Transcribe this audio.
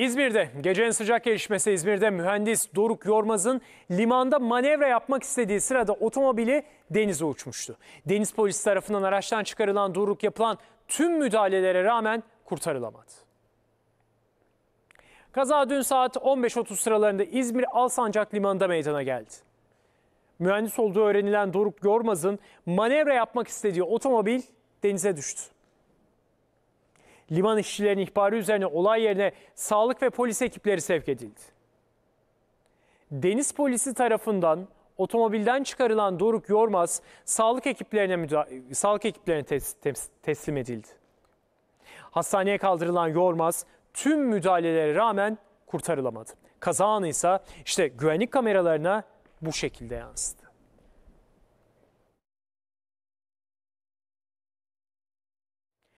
İzmir'de gecenin sıcak gelişmesi İzmir'de mühendis Doruk Yormaz'ın limanda manevra yapmak istediği sırada otomobili denize uçmuştu. Deniz polisi tarafından araçtan çıkarılan Doruk yapılan tüm müdahalelere rağmen kurtarılamadı. Kaza dün saat 15.30 sıralarında İzmir Alsancak Limanı'nda meydana geldi. Mühendis olduğu öğrenilen Doruk Yormaz'ın manevra yapmak istediği otomobil denize düştü. Liman işçilerinin ihbarı üzerine olay yerine sağlık ve polis ekipleri sevk edildi. Deniz polisi tarafından otomobilden çıkarılan Doruk Yormaz sağlık ekiplerine sağlık ekiplerine tes tes teslim edildi. Hastaneye kaldırılan Yormaz tüm müdahalelere rağmen kurtarılamadı. Kaza anı ise işte güvenlik kameralarına bu şekilde yansıdı.